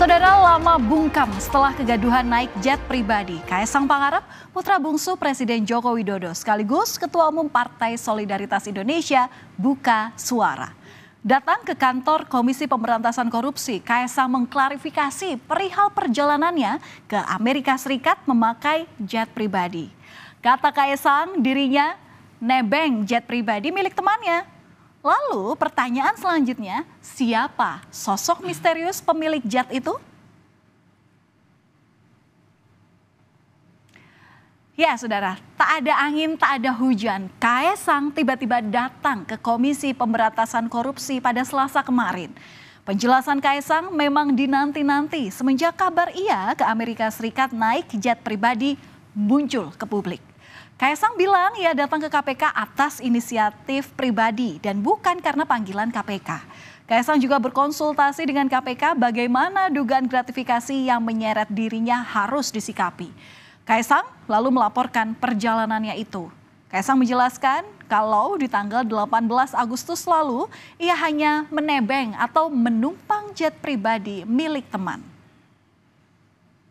Saudara lama bungkam setelah kegaduhan naik jet pribadi. Kaisang Pangarep, putra bungsu Presiden Joko Widodo sekaligus Ketua Umum Partai Solidaritas Indonesia, buka suara. Datang ke kantor Komisi Pemberantasan Korupsi, Kaisang mengklarifikasi perihal perjalanannya ke Amerika Serikat memakai jet pribadi. Kata Kaisang, dirinya nebeng jet pribadi milik temannya Lalu pertanyaan selanjutnya, siapa sosok misterius pemilik jet itu? Ya saudara, tak ada angin, tak ada hujan. Kaesang tiba-tiba datang ke Komisi Pemberantasan Korupsi pada selasa kemarin. Penjelasan Kaesang memang dinanti-nanti semenjak kabar ia ke Amerika Serikat naik jet pribadi muncul ke publik. Kaisang bilang ia datang ke KPK atas inisiatif pribadi dan bukan karena panggilan KPK. Kaisang juga berkonsultasi dengan KPK bagaimana dugaan gratifikasi yang menyeret dirinya harus disikapi. Kaisang lalu melaporkan perjalanannya itu. Kaisang menjelaskan kalau di tanggal 18 Agustus lalu ia hanya menebeng atau menumpang jet pribadi milik teman.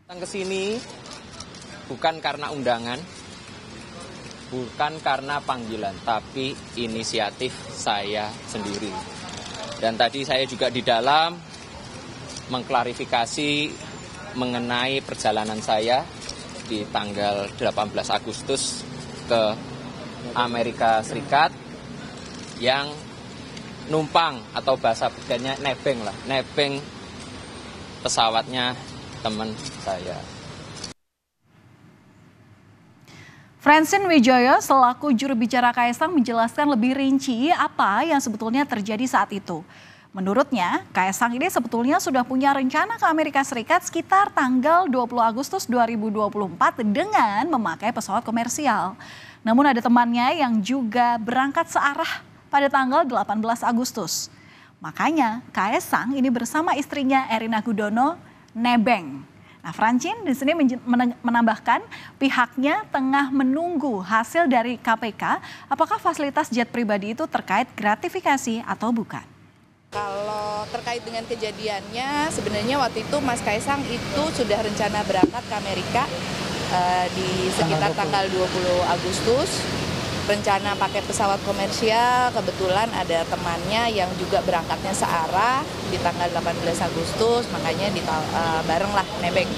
Datang ke sini bukan karena undangan, bukan karena panggilan, tapi inisiatif saya sendiri. Dan tadi saya juga di dalam mengklarifikasi mengenai perjalanan saya di tanggal 18 Agustus ke Amerika Serikat yang numpang atau bahasa bedanya nebeng lah, nebeng pesawatnya teman saya. Francine Wijoyo selaku juru bicara Kaisang menjelaskan lebih rinci apa yang sebetulnya terjadi saat itu. Menurutnya, Kaisang ini sebetulnya sudah punya rencana ke Amerika Serikat sekitar tanggal 20 Agustus 2024 dengan memakai pesawat komersial. Namun ada temannya yang juga berangkat searah pada tanggal 18 Agustus. Makanya Kaisang ini bersama istrinya Erina Gudono nebeng Nah, Francin di sini menambahkan pihaknya tengah menunggu hasil dari KPK apakah fasilitas jet pribadi itu terkait gratifikasi atau bukan. Kalau terkait dengan kejadiannya, sebenarnya waktu itu Mas Kaisang itu sudah rencana berangkat ke Amerika uh, di sekitar tanggal 20 Agustus rencana pakai pesawat komersial kebetulan ada temannya yang juga berangkatnya searah di tanggal 18 Agustus makanya di uh, eh, bareng lah nebeng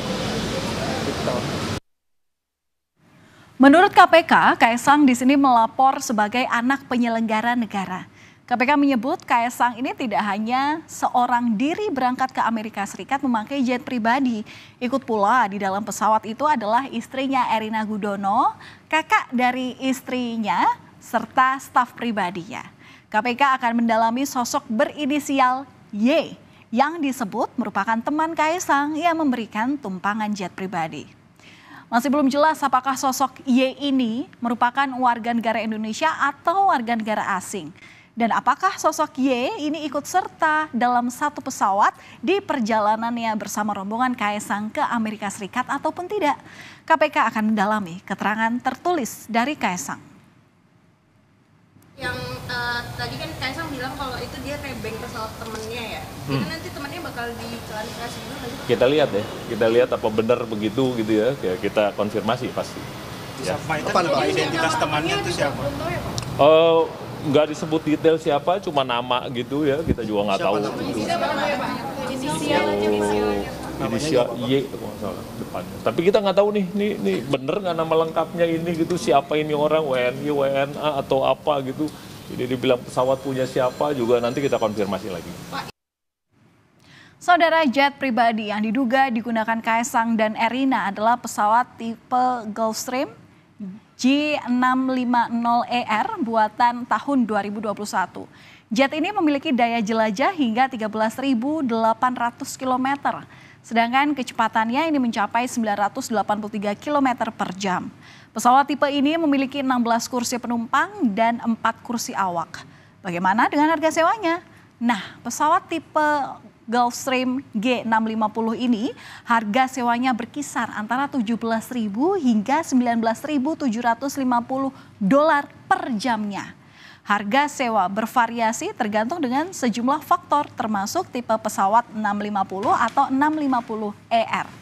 Menurut KPK, Kaisang di sini melapor sebagai anak penyelenggara negara. KPK menyebut Kaisang ini tidak hanya seorang diri berangkat ke Amerika Serikat memakai jet pribadi. Ikut pula di dalam pesawat itu adalah istrinya Erina Gudono, kakak dari istrinya, serta staf pribadinya. KPK akan mendalami sosok berinisial Y yang disebut merupakan teman Kaisang yang memberikan tumpangan jet pribadi. Masih belum jelas apakah sosok Y ini merupakan warga negara Indonesia atau warga negara asing. Dan apakah sosok Y ini ikut serta dalam satu pesawat di perjalanannya bersama rombongan Kaisang ke Amerika Serikat ataupun tidak? KPK akan mendalami keterangan tertulis dari Kaisang. Yang uh, tadi kan Kaisang bilang kalau itu dia nebeng pesawat temennya ya. Hmm. nanti temennya bakal diklarifikasi dulu nanti. Kita lihat ya, kita lihat apa benar begitu gitu ya. ya kita konfirmasi pasti. Ya. Siapa itu? Apa, identitas temannya itu siapa? Oh nggak disebut detail siapa, cuma nama gitu ya, kita juga nggak tahu. Inisial Y depannya. Tapi kita nggak tahu nih, nih, nih bener nggak nama lengkapnya ini gitu siapa ini orang WNI, WNA atau apa gitu. Jadi dibilang pesawat punya siapa juga nanti kita konfirmasi lagi. Saudara jet pribadi yang diduga digunakan Kaisang dan Erina adalah pesawat tipe Gulfstream J650ER e buatan tahun 2021. Jet ini memiliki daya jelajah hingga 13.800 km, sedangkan kecepatannya ini mencapai 983 km per jam. Pesawat tipe ini memiliki 16 kursi penumpang dan 4 kursi awak. Bagaimana dengan harga sewanya? Nah, pesawat tipe Gulfstream G650 ini harga sewanya berkisar antara 17.000 hingga 19.750 dolar per jamnya. Harga sewa bervariasi tergantung dengan sejumlah faktor termasuk tipe pesawat 650 atau 650 ER.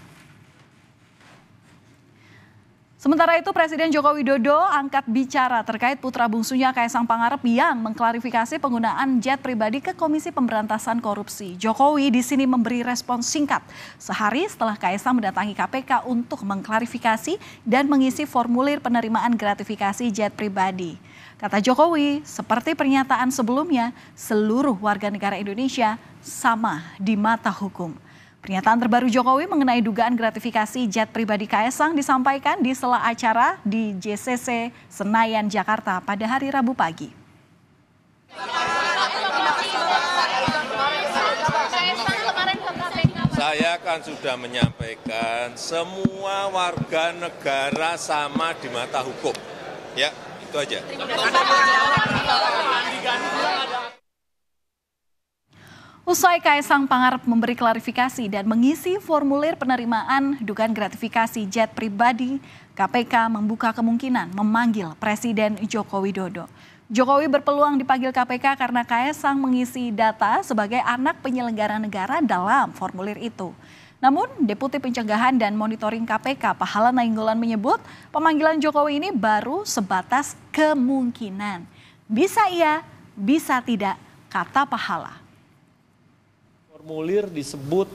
Sementara itu Presiden Joko Widodo angkat bicara terkait putra bungsunya Kaisang Pangarep yang mengklarifikasi penggunaan jet pribadi ke Komisi Pemberantasan Korupsi. Jokowi di sini memberi respon singkat sehari setelah Kaisang mendatangi KPK untuk mengklarifikasi dan mengisi formulir penerimaan gratifikasi jet pribadi. Kata Jokowi, seperti pernyataan sebelumnya, seluruh warga negara Indonesia sama di mata hukum. Pernyataan terbaru Jokowi mengenai dugaan gratifikasi jet pribadi Kaesang disampaikan di sela acara di JCC Senayan, Jakarta pada hari Rabu pagi. Saya kan sudah menyampaikan semua warga negara sama di mata hukum. Ya, itu aja. Terima kasih. Usai Kaisang Pangarep memberi klarifikasi dan mengisi formulir penerimaan dugaan gratifikasi jet pribadi, KPK membuka kemungkinan memanggil Presiden Joko Widodo. Jokowi berpeluang dipanggil KPK karena Kaisang mengisi data sebagai anak penyelenggara negara dalam formulir itu. Namun, Deputi Pencegahan dan Monitoring KPK Pahala Nainggolan menyebut pemanggilan Jokowi ini baru sebatas kemungkinan. Bisa iya, bisa tidak, kata Pahala. Formulir disebut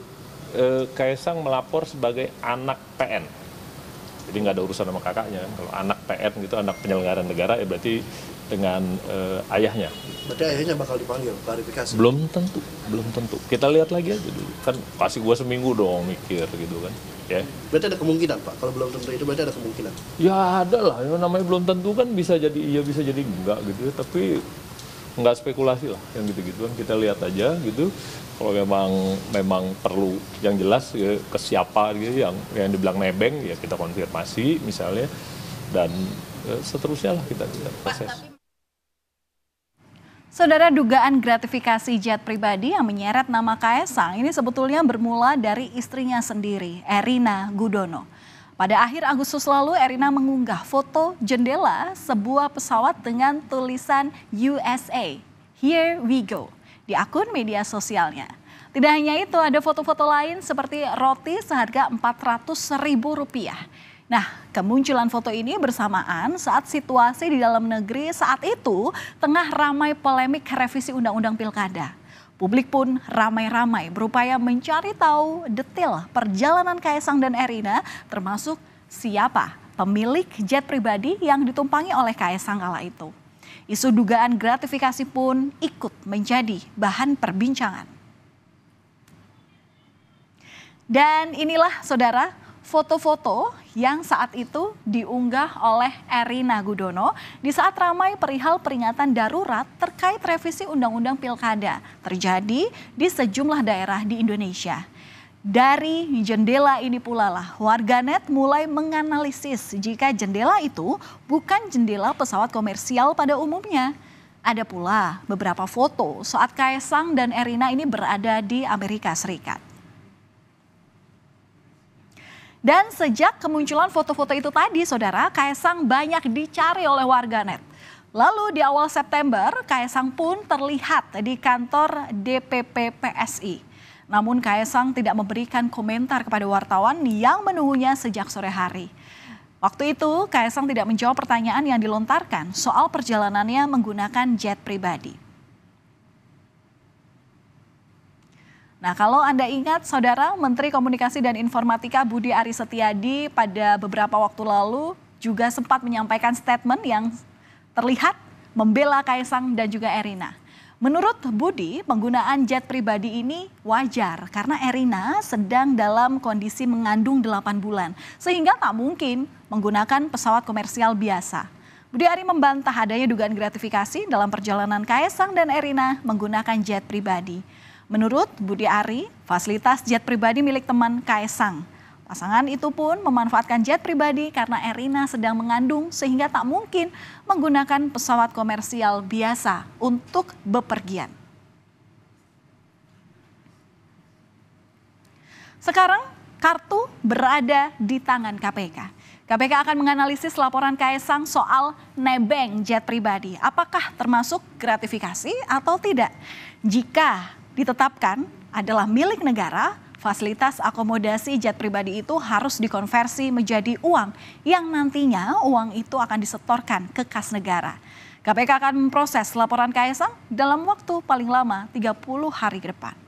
e, Kaisang melapor sebagai anak PN. Jadi nggak ada urusan sama kakaknya. Kan. Kalau anak PN gitu, anak penyelenggara negara, ya berarti dengan e, ayahnya. Berarti ayahnya bakal dipanggil klarifikasi. Belum tentu, belum tentu. Kita lihat lagi aja dulu. Kan pasti gue seminggu dong mikir gitu kan. Ya. Berarti ada kemungkinan Pak, kalau belum tentu itu berarti ada kemungkinan. Ya ada lah, ya, namanya belum tentu kan bisa jadi iya bisa jadi enggak gitu. Ya. Tapi enggak spekulasi lah yang gitu gitu kan. kita lihat aja gitu kalau memang memang perlu yang jelas ya, ke siapa gitu yang yang dibilang nebeng ya kita konfirmasi misalnya dan ya, seterusnya lah kita, kita proses. Saudara dugaan gratifikasi jet pribadi yang menyeret nama Kaesang ini sebetulnya bermula dari istrinya sendiri, Erina Gudono. Pada akhir Agustus lalu, Erina mengunggah foto jendela sebuah pesawat dengan tulisan USA. Here we go di akun media sosialnya. Tidak hanya itu, ada foto-foto lain seperti roti seharga Rp400.000. Nah, kemunculan foto ini bersamaan saat situasi di dalam negeri saat itu tengah ramai polemik revisi Undang-Undang Pilkada. Publik pun ramai-ramai berupaya mencari tahu detail perjalanan Kaisang dan Erina termasuk siapa pemilik jet pribadi yang ditumpangi oleh Kaisang kala itu. Isu dugaan gratifikasi pun ikut menjadi bahan perbincangan. Dan inilah saudara foto-foto yang saat itu diunggah oleh Erina Gudono di saat ramai perihal peringatan darurat terkait revisi Undang-Undang Pilkada terjadi di sejumlah daerah di Indonesia. Dari jendela ini pula lah warganet mulai menganalisis jika jendela itu bukan jendela pesawat komersial pada umumnya. Ada pula beberapa foto saat Kaisang dan Erina ini berada di Amerika Serikat. Dan sejak kemunculan foto-foto itu tadi, saudara, Kaisang banyak dicari oleh warganet. Lalu di awal September, Kaisang pun terlihat di kantor DPP PSI. Namun Kaisang tidak memberikan komentar kepada wartawan yang menunggunya sejak sore hari. Waktu itu Kaisang tidak menjawab pertanyaan yang dilontarkan soal perjalanannya menggunakan jet pribadi. Nah, kalau Anda ingat, Saudara Menteri Komunikasi dan Informatika Budi Ari Setiadi pada beberapa waktu lalu juga sempat menyampaikan statement yang terlihat membela Kaisang dan juga Erina. Menurut Budi, penggunaan jet pribadi ini wajar karena Erina sedang dalam kondisi mengandung 8 bulan sehingga tak mungkin menggunakan pesawat komersial biasa. Budi Ari membantah adanya dugaan gratifikasi dalam perjalanan Kaesang dan Erina menggunakan jet pribadi. Menurut Budi Ari, fasilitas jet pribadi milik teman Kaesang. Pasangan itu pun memanfaatkan jet pribadi karena Erina sedang mengandung sehingga tak mungkin menggunakan pesawat komersial biasa untuk bepergian. Sekarang kartu berada di tangan KPK. KPK akan menganalisis laporan Kaisang soal nebeng jet pribadi. Apakah termasuk gratifikasi atau tidak? Jika ditetapkan adalah milik negara, Fasilitas akomodasi jet pribadi itu harus dikonversi menjadi uang yang nantinya uang itu akan disetorkan ke kas negara. KPK akan memproses laporan Kaisang dalam waktu paling lama 30 hari ke depan.